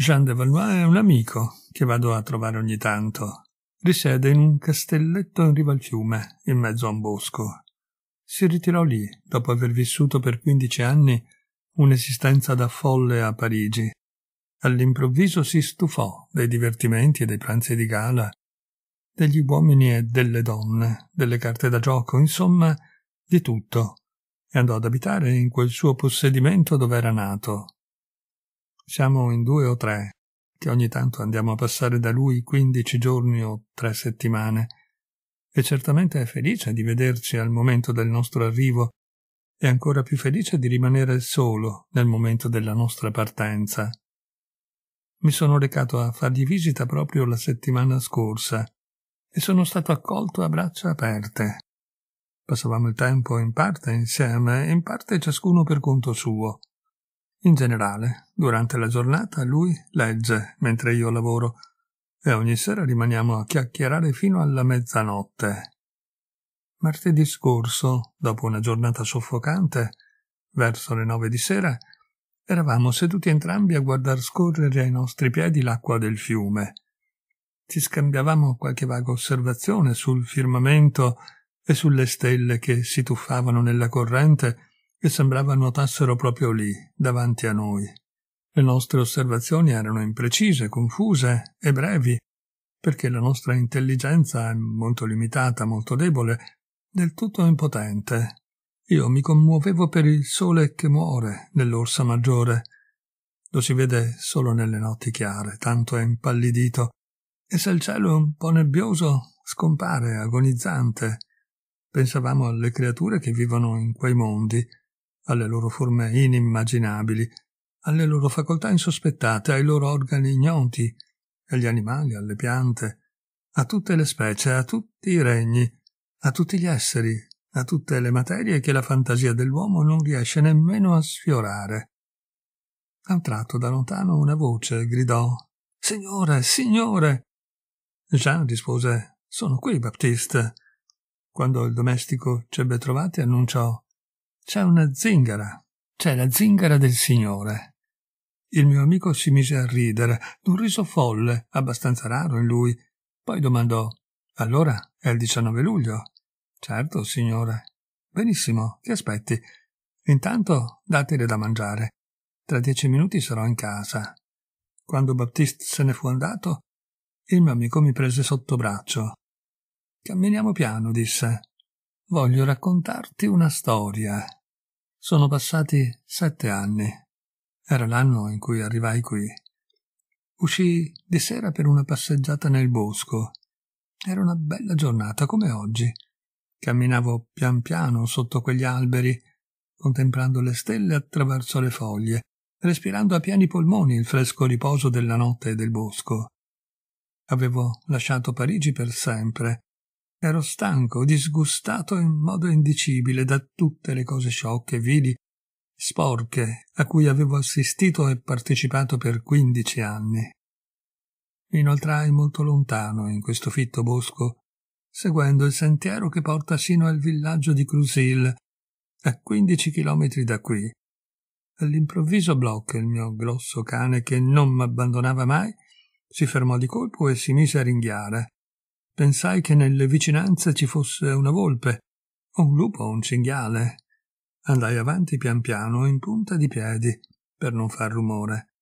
Jean de Valois è un amico che vado a trovare ogni tanto. Risiede in un castelletto in riva al fiume, in mezzo a un bosco. Si ritirò lì, dopo aver vissuto per quindici anni un'esistenza da folle a Parigi. All'improvviso si stufò dei divertimenti e dei pranzi di gala, degli uomini e delle donne, delle carte da gioco, insomma, di tutto, e andò ad abitare in quel suo possedimento dove era nato, siamo in due o tre, che ogni tanto andiamo a passare da lui quindici giorni o tre settimane, e certamente è felice di vederci al momento del nostro arrivo e ancora più felice di rimanere solo nel momento della nostra partenza. Mi sono recato a fargli visita proprio la settimana scorsa e sono stato accolto a braccia aperte. Passavamo il tempo in parte insieme e in parte ciascuno per conto suo. In generale, durante la giornata lui legge mentre io lavoro e ogni sera rimaniamo a chiacchierare fino alla mezzanotte. Martedì scorso, dopo una giornata soffocante, verso le nove di sera, eravamo seduti entrambi a guardar scorrere ai nostri piedi l'acqua del fiume. Ci scambiavamo qualche vaga osservazione sul firmamento e sulle stelle che si tuffavano nella corrente che sembrava nuotassero proprio lì, davanti a noi. Le nostre osservazioni erano imprecise, confuse e brevi, perché la nostra intelligenza è molto limitata, molto debole, del tutto impotente. Io mi commuovevo per il sole che muore nell'orsa maggiore. Lo si vede solo nelle notti chiare, tanto è impallidito, e se il cielo è un po' nebbioso, scompare agonizzante. Pensavamo alle creature che vivono in quei mondi, alle loro forme inimmaginabili, alle loro facoltà insospettate, ai loro organi ignoti, agli animali, alle piante, a tutte le specie, a tutti i regni, a tutti gli esseri, a tutte le materie che la fantasia dell'uomo non riesce nemmeno a sfiorare. A un tratto da lontano una voce gridò Signore, signore. Jean rispose Sono qui, Baptiste. Quando il domestico ci ebbe trovati annunciò c'è una zingara, c'è la zingara del Signore. Il mio amico si mise a ridere, un riso folle, abbastanza raro in lui. Poi domandò: Allora è il 19 luglio? Certo, signore. Benissimo, ti aspetti. Intanto datele da mangiare. Tra dieci minuti sarò in casa. Quando Baptiste se ne fu andato, il mio amico mi prese sotto braccio. Camminiamo piano, disse. Voglio raccontarti una storia. Sono passati sette anni. Era l'anno in cui arrivai qui. Uscii di sera per una passeggiata nel bosco. Era una bella giornata come oggi. Camminavo pian piano sotto quegli alberi, contemplando le stelle attraverso le foglie, respirando a pieni polmoni il fresco riposo della notte e del bosco. Avevo lasciato Parigi per sempre Ero stanco, disgustato in modo indicibile da tutte le cose sciocche, vili, sporche a cui avevo assistito e partecipato per quindici anni. Mi inoltrai molto lontano in questo fitto bosco, seguendo il sentiero che porta sino al villaggio di Crusil, a quindici chilometri da qui. All'improvviso Block, il mio grosso cane che non m'abbandonava mai, si fermò di colpo e si mise a ringhiare. Pensai che nelle vicinanze ci fosse una volpe, o un lupo o un cinghiale. Andai avanti pian piano, in punta di piedi, per non far rumore.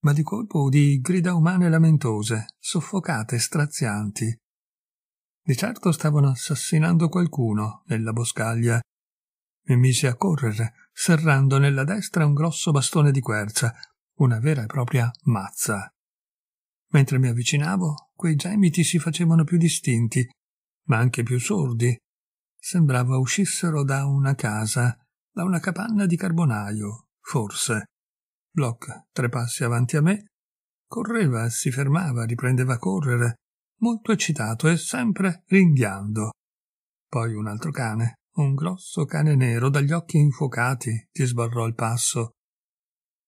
Ma di colpo udii grida umane lamentose, soffocate, strazianti. Di certo stavano assassinando qualcuno nella boscaglia. Mi misi a correre, serrando nella destra un grosso bastone di quercia, una vera e propria mazza. Mentre mi avvicinavo, quei gemiti si facevano più distinti, ma anche più sordi. Sembrava uscissero da una casa, da una capanna di carbonaio, forse. Block, tre passi avanti a me, correva, si fermava, riprendeva a correre, molto eccitato e sempre ringhiando. Poi un altro cane, un grosso cane nero dagli occhi infuocati, gli sbarrò il passo.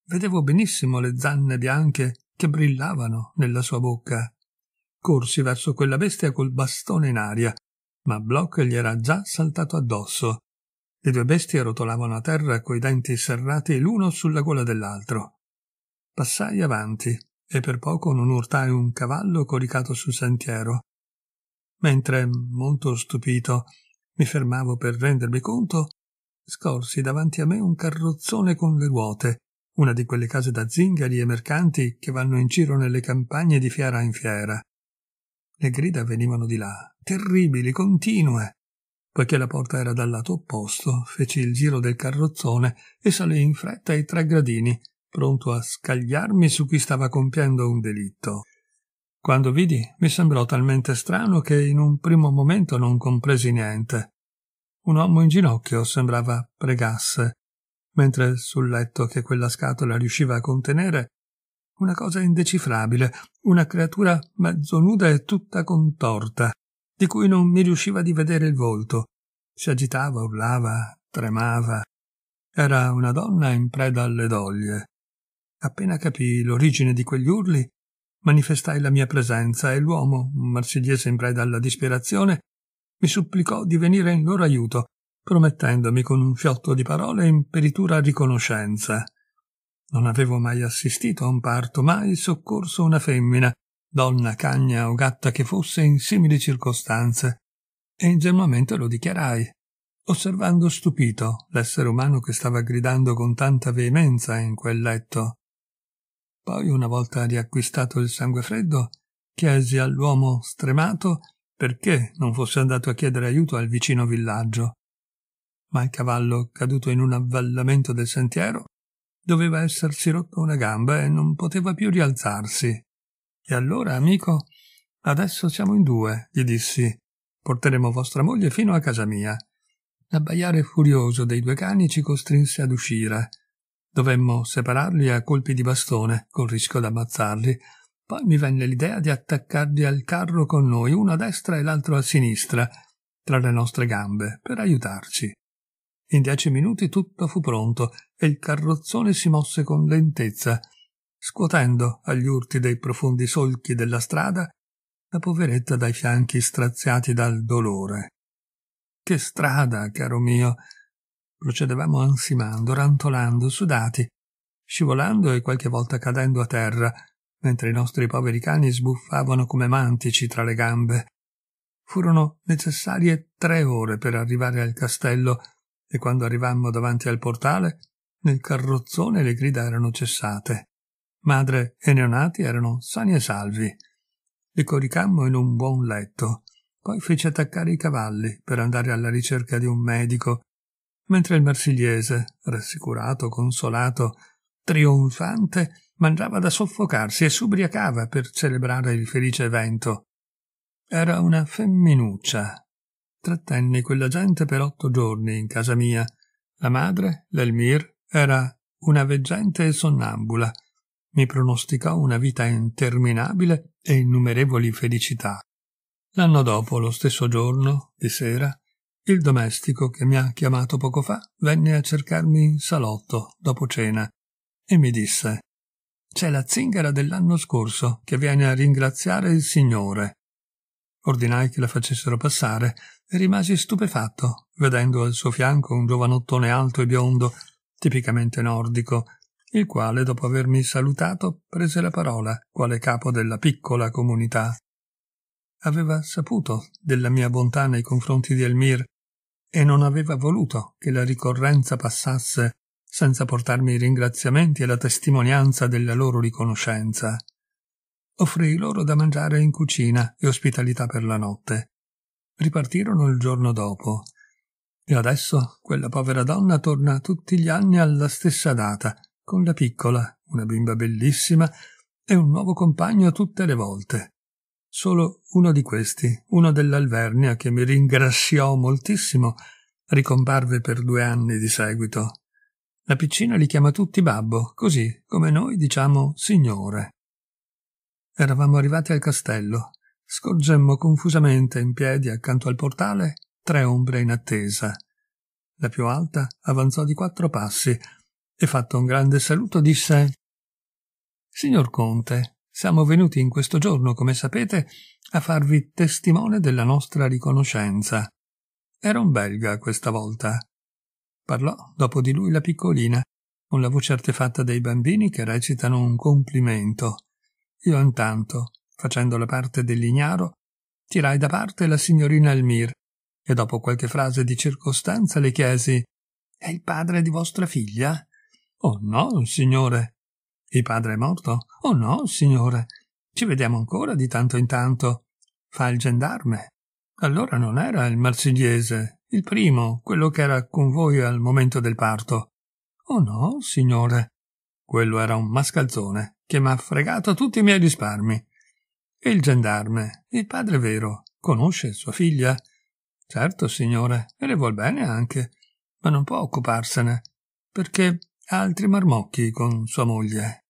Vedevo benissimo le zanne bianche che brillavano nella sua bocca. Corsi verso quella bestia col bastone in aria, ma Block gli era già saltato addosso. Le due bestie rotolavano a terra coi denti serrati l'uno sulla gola dell'altro. Passai avanti e per poco non urtai un cavallo coricato sul sentiero. Mentre, molto stupito, mi fermavo per rendermi conto, scorsi davanti a me un carrozzone con le ruote una di quelle case da zingari e mercanti che vanno in giro nelle campagne di fiera in fiera. Le grida venivano di là, terribili, continue. Poiché la porta era dal lato opposto, feci il giro del carrozzone e salì in fretta i tre gradini, pronto a scagliarmi su chi stava compiendo un delitto. Quando vidi, mi sembrò talmente strano che in un primo momento non compresi niente. Un uomo in ginocchio sembrava pregasse mentre sul letto che quella scatola riusciva a contenere una cosa indecifrabile, una creatura mezzo nuda e tutta contorta, di cui non mi riusciva di vedere il volto. Si agitava, urlava, tremava. Era una donna in preda alle doglie. Appena capii l'origine di quegli urli, manifestai la mia presenza e l'uomo, un marsigliese in preda alla disperazione, mi supplicò di venire in loro aiuto promettendomi con un fiotto di parole imperitura riconoscenza. Non avevo mai assistito a un parto, mai soccorso una femmina, donna, cagna o gatta che fosse in simili circostanze, e ingenuamente lo dichiarai, osservando stupito l'essere umano che stava gridando con tanta veemenza in quel letto. Poi, una volta riacquistato il sangue freddo, chiesi all'uomo stremato perché non fosse andato a chiedere aiuto al vicino villaggio ma il cavallo, caduto in un avvallamento del sentiero, doveva essersi rotto una gamba e non poteva più rialzarsi. E allora, amico, adesso siamo in due, gli dissi. Porteremo vostra moglie fino a casa mia. L'abbaiare furioso dei due cani ci costrinse ad uscire. Dovemmo separarli a colpi di bastone, col rischio d'ammazzarli. Poi mi venne l'idea di attaccarli al carro con noi, uno a destra e l'altro a sinistra, tra le nostre gambe, per aiutarci. In dieci minuti tutto fu pronto e il carrozzone si mosse con lentezza, scuotendo agli urti dei profondi solchi della strada la poveretta dai fianchi straziati dal dolore. Che strada, caro mio! Procedevamo ansimando, rantolando, sudati, scivolando e qualche volta cadendo a terra, mentre i nostri poveri cani sbuffavano come mantici tra le gambe. Furono necessarie tre ore per arrivare al castello e quando arrivammo davanti al portale, nel carrozzone le grida erano cessate. Madre e neonati erano sani e salvi. Li coricammo in un buon letto, poi feci attaccare i cavalli per andare alla ricerca di un medico, mentre il marsigliese, rassicurato, consolato, trionfante, mangiava da soffocarsi e s'ubriacava per celebrare il felice evento. Era una femminuccia Trattenni quella gente per otto giorni in casa mia. La madre, l'Elmir, era una veggente e sonnambula. Mi pronosticò una vita interminabile e innumerevoli felicità. L'anno dopo, lo stesso giorno, di sera, il domestico che mi ha chiamato poco fa venne a cercarmi in salotto dopo cena e mi disse C'è la zingara dell'anno scorso che viene a ringraziare il Signore. Ordinai che la facessero passare e rimasi stupefatto, vedendo al suo fianco un giovanottone alto e biondo, tipicamente nordico, il quale, dopo avermi salutato, prese la parola, quale capo della piccola comunità. Aveva saputo della mia bontà nei confronti di Elmir e non aveva voluto che la ricorrenza passasse senza portarmi i ringraziamenti e la testimonianza della loro riconoscenza offrì loro da mangiare in cucina e ospitalità per la notte. Ripartirono il giorno dopo. E adesso quella povera donna torna tutti gli anni alla stessa data, con la piccola, una bimba bellissima, e un nuovo compagno tutte le volte. Solo uno di questi, uno dell'Alvernia, che mi ringraziò moltissimo, ricomparve per due anni di seguito. La piccina li chiama tutti babbo, così come noi diciamo signore. Eravamo arrivati al castello. Scorgemmo confusamente in piedi accanto al portale tre ombre in attesa. La più alta avanzò di quattro passi e fatto un grande saluto disse Signor Conte, siamo venuti in questo giorno, come sapete, a farvi testimone della nostra riconoscenza. Era un belga questa volta. Parlò dopo di lui la piccolina, con la voce artefatta dei bambini che recitano un complimento. Io intanto, facendo la parte dell'ignaro, tirai da parte la signorina Elmir e dopo qualche frase di circostanza le chiesi «È il padre di vostra figlia?» «Oh no, signore!» «Il padre è morto?» «Oh no, signore!» «Ci vediamo ancora di tanto in tanto!» «Fa il gendarme!» «Allora non era il marsigliese, il primo, quello che era con voi al momento del parto!» «Oh no, signore!» Quello era un mascalzone che mi ha fregato tutti i miei risparmi. E il gendarme, il padre vero, conosce sua figlia? Certo, signore, e le vuol bene anche, ma non può occuparsene, perché ha altri marmocchi con sua moglie